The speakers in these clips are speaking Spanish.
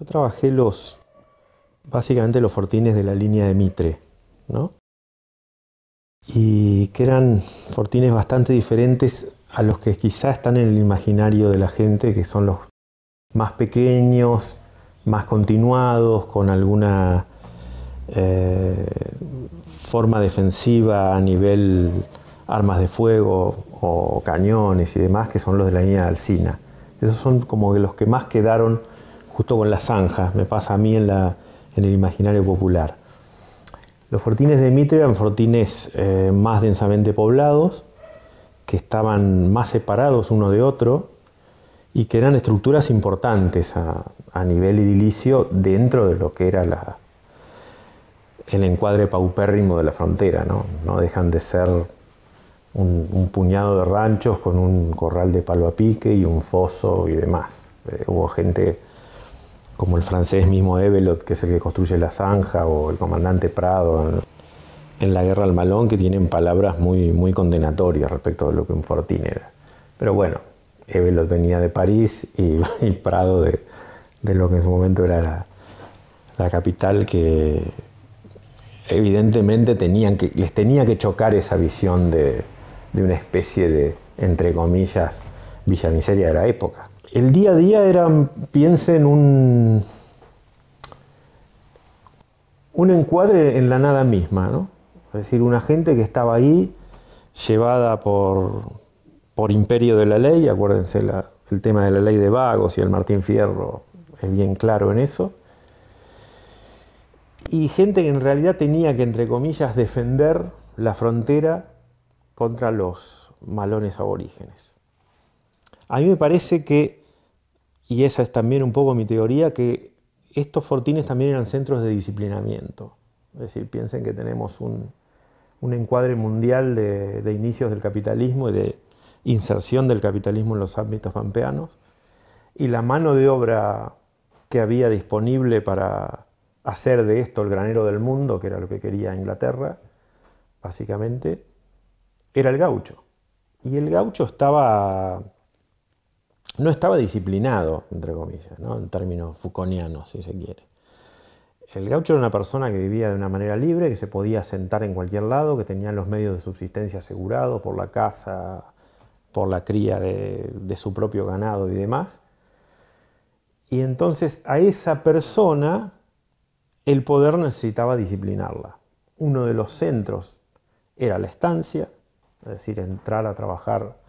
Yo trabajé los, básicamente los fortines de la línea de Mitre, ¿no? Y que eran fortines bastante diferentes a los que quizá están en el imaginario de la gente, que son los más pequeños, más continuados, con alguna eh, forma defensiva a nivel armas de fuego o cañones y demás, que son los de la línea de Alcina. Esos son como los que más quedaron justo con las zanjas, me pasa a mí en, la, en el imaginario popular. Los fortines de Mitre eran fortines eh, más densamente poblados, que estaban más separados uno de otro y que eran estructuras importantes a, nivel edilicio dentro de lo que era la, el encuadre paupérrimo de la frontera. No, no dejan de ser un, puñado de ranchos con un corral de palo a pique y un foso y demás. Eh, hubo gente como el francés mismo Evelot, que es el que construye la zanja, o el comandante Prado en, la guerra al Malón, que tienen palabras muy, muy condenatorias respecto a lo que un fortín era. Pero bueno, Evelot venía de París y, Prado de, lo que en su momento era la, capital, que evidentemente tenían que, les tenía que chocar esa visión de, una especie de, entre comillas, Miseria de la época el día a día era, piensen, un, un encuadre en la nada misma, ¿no? Es decir, una gente que estaba ahí llevada por, por imperio de la ley, acuérdense el tema de la ley de vagos y el Martín Fierro es bien claro en eso, y gente que en realidad tenía que, entre comillas, defender la frontera contra los malones aborígenes. A mí me parece que y esa es también un poco mi teoría, que estos fortines también eran centros de disciplinamiento. Es decir, piensen que tenemos un, encuadre mundial de, de, inicios del capitalismo y de inserción del capitalismo en los ámbitos pampeanos, y la mano de obra que había disponible para hacer de esto el granero del mundo, que era lo que quería Inglaterra, básicamente, era el gaucho. Y el gaucho estaba no estaba disciplinado, entre comillas, en términos fuconianos, si se quiere. El gaucho era una persona que vivía de una manera libre, que se podía sentar en cualquier lado, que tenía los medios de subsistencia asegurados por la casa, por la cría de, de su propio ganado y demás. Y entonces a esa persona el poder necesitaba disciplinarla. Uno de los centros era la estancia, es decir, entrar a trabajar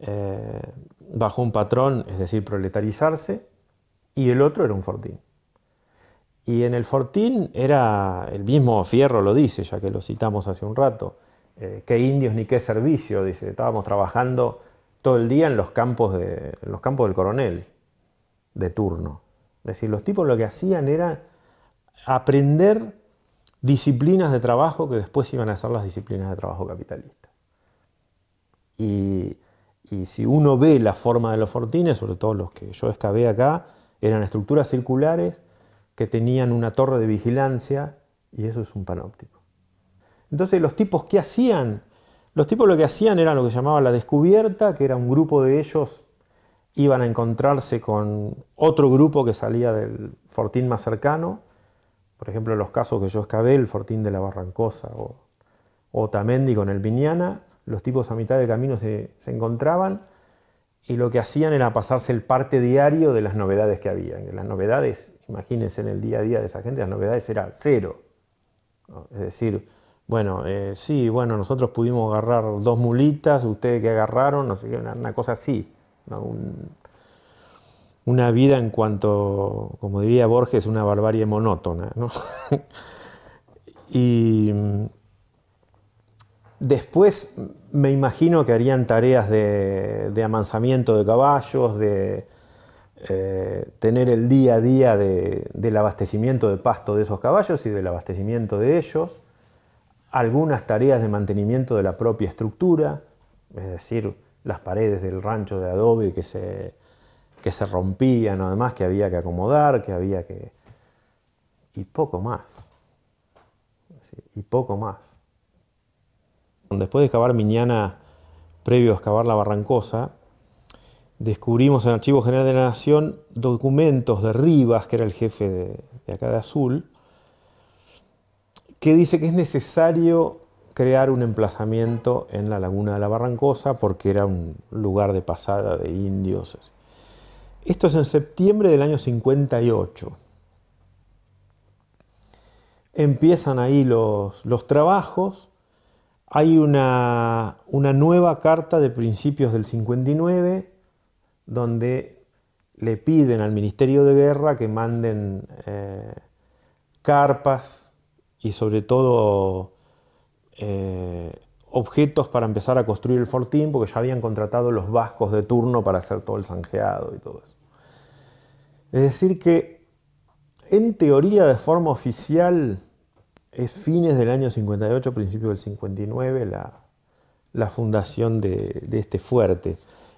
eh, bajo un patrón, es decir, proletarizarse, y el otro era un fortín. Y en el fortín era, el mismo Fierro lo dice, ya que lo citamos hace un rato, eh, qué indios ni qué servicio, dice, estábamos trabajando todo el día en los campos, de, los campos del coronel de turno. Es decir, los tipos lo que hacían era aprender disciplinas de trabajo que después iban a ser las disciplinas de trabajo capitalista. Y y si uno ve la forma de los fortines, sobre todo los que yo excavé acá, eran estructuras circulares que tenían una torre de vigilancia y eso es un panóptico. Entonces, los tipos, que hacían? Los tipos lo que hacían era lo que llamaba la descubierta, que era un grupo de ellos iban a encontrarse con otro grupo que salía del fortín más cercano, por ejemplo, los casos que yo excavé, el fortín de la Barrancosa o, o Tamendi con el Viñana, los tipos a mitad de camino se, encontraban y lo que hacían era pasarse el parte diario de las novedades que había. Las novedades, imagínense en el día a día de esa gente, las novedades era cero. Es decir, bueno, eh, sí, bueno, nosotros pudimos agarrar dos mulitas, ustedes que agarraron, no sé, una, una cosa así. una vida en cuanto, como diría Borges, una barbarie monótona. y Después me imagino que harían tareas de, amansamiento de caballos, de eh, tener el día a día del abastecimiento de pasto de esos caballos y del abastecimiento de ellos, algunas tareas de mantenimiento de la propia estructura, es decir, las paredes del rancho de adobe que se, que se rompían, además que había que acomodar, que había que... y poco más. Y poco más. Después de excavar Miñana, previo a excavar la Barrancosa, descubrimos en el Archivo General de la Nación documentos de Rivas, que era el jefe de, acá de Azul, que dice que es necesario crear un emplazamiento en la laguna de la Barrancosa porque era un lugar de pasada de indios. Esto es en septiembre del año 58. Empiezan ahí los trabajos hay una, nueva carta de principios del 59 donde le piden al Ministerio de Guerra que manden eh, carpas y sobre todo eh, objetos para empezar a construir el fortín, porque ya habían contratado los vascos de turno para hacer todo el sanjeado y todo eso. Es decir que, en teoría, de forma oficial, es fines del año 58, principio del 59, la, la fundación de, este fuerte.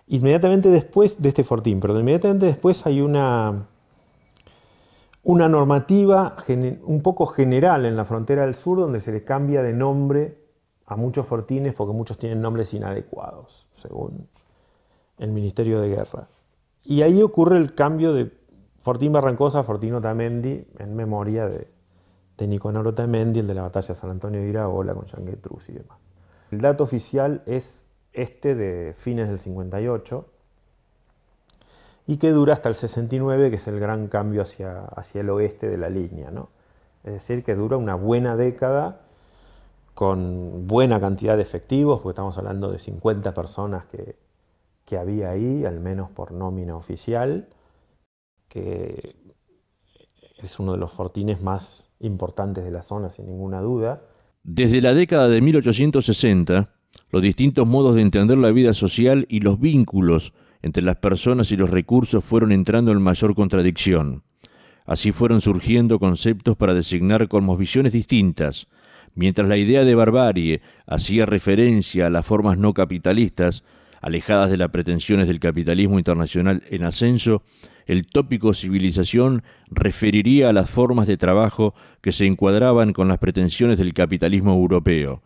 Inmediatamente después de este fortín, pero inmediatamente después hay una, una normativa un poco general en la frontera del sur donde se le cambia de nombre a muchos fortines porque muchos tienen nombres inadecuados, según el Ministerio de Guerra. Y ahí ocurre el cambio de Fortín Barrancosa a Fortín Otamendi en memoria de, de en Otamendi, el de la batalla de San Antonio de Iraola con Yanguetruz y demás. El dato oficial es este de fines del 58 y que dura hasta el 69, que es el gran cambio hacia, hacia el oeste de la línea. Es decir, que dura una buena década con buena cantidad de efectivos, porque estamos hablando de 50 personas que, que había ahí, al menos por nómina oficial, que es uno de los fortines más importantes de la zona, sin ninguna duda. Desde la década de 1860, los distintos modos de entender la vida social y los vínculos entre las personas y los recursos fueron entrando en mayor contradicción. Así fueron surgiendo conceptos para designar visiones distintas. Mientras la idea de barbarie hacía referencia a las formas no capitalistas, alejadas de las pretensiones del capitalismo internacional en ascenso, el tópico civilización referiría a las formas de trabajo que se encuadraban con las pretensiones del capitalismo europeo.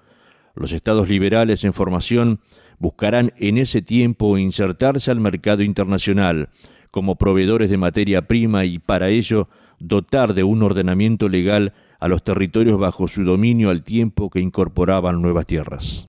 Los estados liberales en formación buscarán en ese tiempo insertarse al mercado internacional como proveedores de materia prima y para ello dotar de un ordenamiento legal a los territorios bajo su dominio al tiempo que incorporaban nuevas tierras.